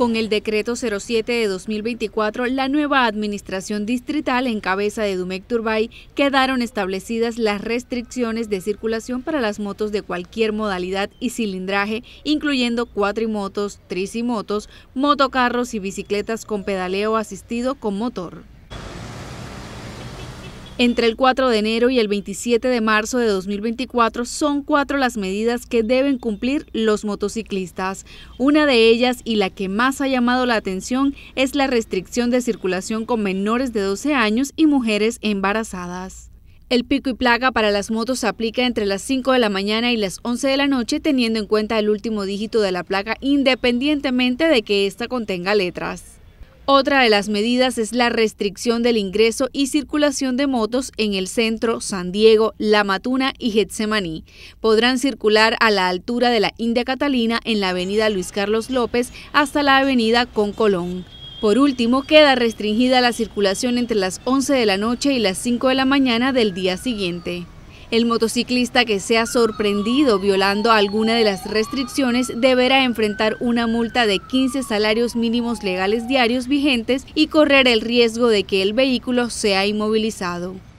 Con el decreto 07 de 2024, la nueva administración distrital en cabeza de Dumec Turbay quedaron establecidas las restricciones de circulación para las motos de cualquier modalidad y cilindraje, incluyendo cuatrimotos, tricimotos, motocarros y bicicletas con pedaleo asistido con motor. Entre el 4 de enero y el 27 de marzo de 2024 son cuatro las medidas que deben cumplir los motociclistas. Una de ellas y la que más ha llamado la atención es la restricción de circulación con menores de 12 años y mujeres embarazadas. El pico y placa para las motos se aplica entre las 5 de la mañana y las 11 de la noche teniendo en cuenta el último dígito de la placa independientemente de que ésta contenga letras. Otra de las medidas es la restricción del ingreso y circulación de motos en el centro, San Diego, La Matuna y Getsemaní. Podrán circular a la altura de la India Catalina en la avenida Luis Carlos López hasta la avenida Concolón. Por último, queda restringida la circulación entre las 11 de la noche y las 5 de la mañana del día siguiente. El motociclista que sea sorprendido violando alguna de las restricciones deberá enfrentar una multa de 15 salarios mínimos legales diarios vigentes y correr el riesgo de que el vehículo sea inmovilizado.